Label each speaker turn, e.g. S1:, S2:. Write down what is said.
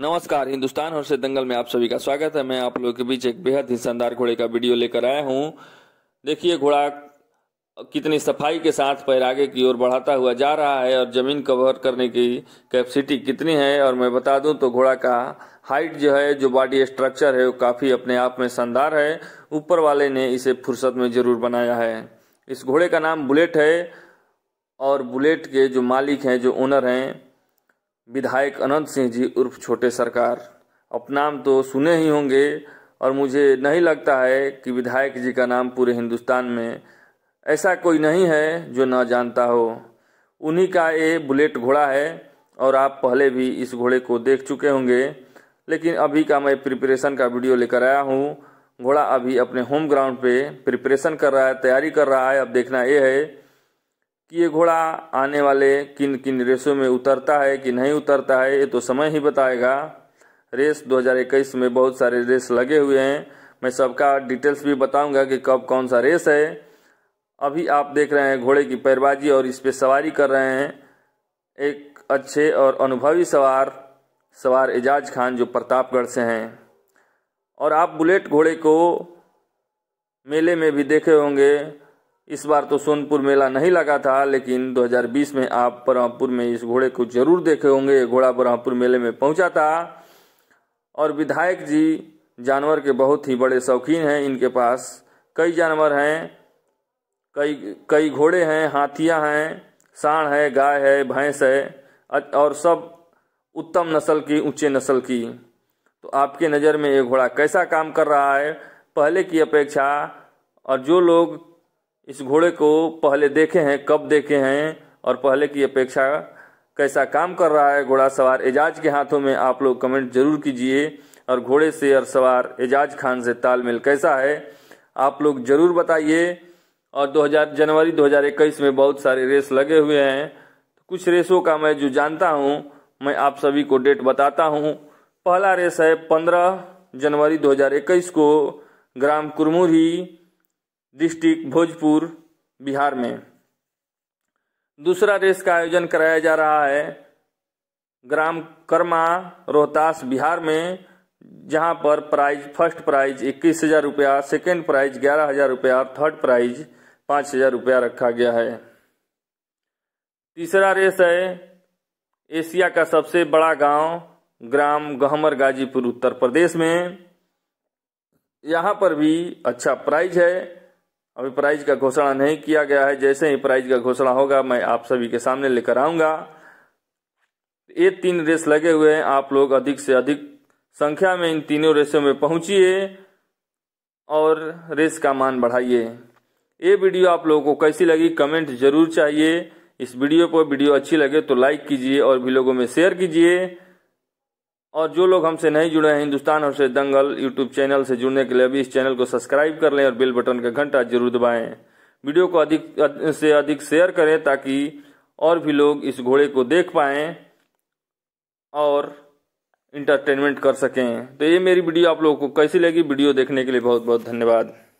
S1: नमस्कार हिंदुस्तान हर्ष दंगल में आप सभी का स्वागत है मैं आप लोगों के बीच एक बेहद ही शानदार घोड़े का वीडियो लेकर आया हूँ देखिए घोड़ा कितनी सफाई के साथ पैर आगे की ओर बढ़ाता हुआ जा रहा है और ज़मीन कवर करने की कैपेसिटी कितनी है और मैं बता दूं तो घोड़ा का हाइट जो है जो बॉडी स्ट्रक्चर है वो काफ़ी अपने आप में शानदार है ऊपर वाले ने इसे फुर्सत में ज़रूर बनाया है इस घोड़े का नाम बुलेट है और बुलेट के जो मालिक हैं जो ओनर हैं विधायक अनंत सिंह जी उर्फ छोटे सरकार अपनाम तो सुने ही होंगे और मुझे नहीं लगता है कि विधायक जी का नाम पूरे हिंदुस्तान में ऐसा कोई नहीं है जो ना जानता हो उन्हीं का ये बुलेट घोड़ा है और आप पहले भी इस घोड़े को देख चुके होंगे लेकिन अभी का मैं प्रिपरेशन का वीडियो लेकर आया हूँ घोड़ा अभी अपने होम ग्राउंड पे प्रिपरेशन कर रहा है तैयारी कर रहा है अब देखना ये है कि ये घोड़ा आने वाले किन किन रेसों में उतरता है कि नहीं उतरता है ये तो समय ही बताएगा रेस 2021 में बहुत सारे रेस लगे हुए हैं मैं सबका डिटेल्स भी बताऊंगा कि कब कौन सा रेस है अभी आप देख रहे हैं घोड़े की पैरबाजी और इस पर सवारी कर रहे हैं एक अच्छे और अनुभवी सवार सवार एजाज खान जो प्रतापगढ़ से हैं और आप बुलेट घोड़े को मेले में भी देखे होंगे इस बार तो सोनपुर मेला नहीं लगा था लेकिन 2020 में आप ब्रह्मपुर में इस घोड़े को जरूर देखे होंगे ये घोड़ा ब्रह्मपुर मेले में पहुंचा था और विधायक जी जानवर के बहुत ही बड़े शौकीन हैं इनके पास कई जानवर हैं कई कई घोड़े हैं हाथियाँ हैं सांड है गाय है भैंस है और सब उत्तम नस्ल की ऊंचे नस्ल की तो आपके नज़र में ये घोड़ा कैसा काम कर रहा है पहले की अपेक्षा और जो लोग इस घोड़े को पहले देखे हैं कब देखे हैं और पहले की अपेक्षा कैसा काम कर रहा है घोड़ा सवार एजाज के हाथों में आप लोग कमेंट जरूर कीजिए और घोड़े से और सवार एजाज खान से तालमेल कैसा है आप लोग जरूर बताइए और 2000 जनवरी 2021 में बहुत सारे रेस लगे हुए हैं तो कुछ रेसों का मैं जो जानता हूँ मैं आप सभी को डेट बताता हूँ पहला रेस है 15 जनवरी 2021 को ग्राम कुरमुरी डिस्ट्रिक्ट भोजपुर बिहार में दूसरा रेस का आयोजन कराया जा रहा है ग्राम कर्मा रोहतास बिहार में जहां पर प्राइज फर्स्ट प्राइज इक्कीस हजार रुपया सेकेंड प्राइज ग्यारह हजार रुपया और थर्ड प्राइज पांच हजार रुपया रखा गया है तीसरा रेस है एशिया का सबसे बड़ा गांव ग्राम गहमर गाजीपुर उत्तर प्रदेश में यहां पर भी अच्छा प्राइज है अभी प्राइज का घोषणा नहीं किया गया है जैसे ही प्राइज का घोषणा होगा मैं आप सभी के सामने लेकर आऊंगा ये तीन रेस लगे हुए हैं आप लोग अधिक से अधिक संख्या में इन तीनों रेसों में पहुंचिए और रेस का मान बढ़ाइए ये वीडियो आप लोगों को कैसी लगी कमेंट जरूर चाहिए इस वीडियो पर वीडियो अच्छी लगे तो लाइक कीजिए और भी लोगों में शेयर कीजिए और जो लोग हमसे नहीं जुड़े हैं हिंदुस्तान हर्षे दंगल यूट्यूब चैनल से जुड़ने के लिए अभी इस चैनल को सब्सक्राइब कर लें और बेल बटन का घंटा जरूर दबाएं वीडियो को अधिक से अधिक शेयर करें ताकि और भी लोग इस घोड़े को देख पाए और इंटरटेनमेंट कर सकें तो ये मेरी वीडियो आप लोगों को कैसी लगी वीडियो देखने के लिए बहुत बहुत धन्यवाद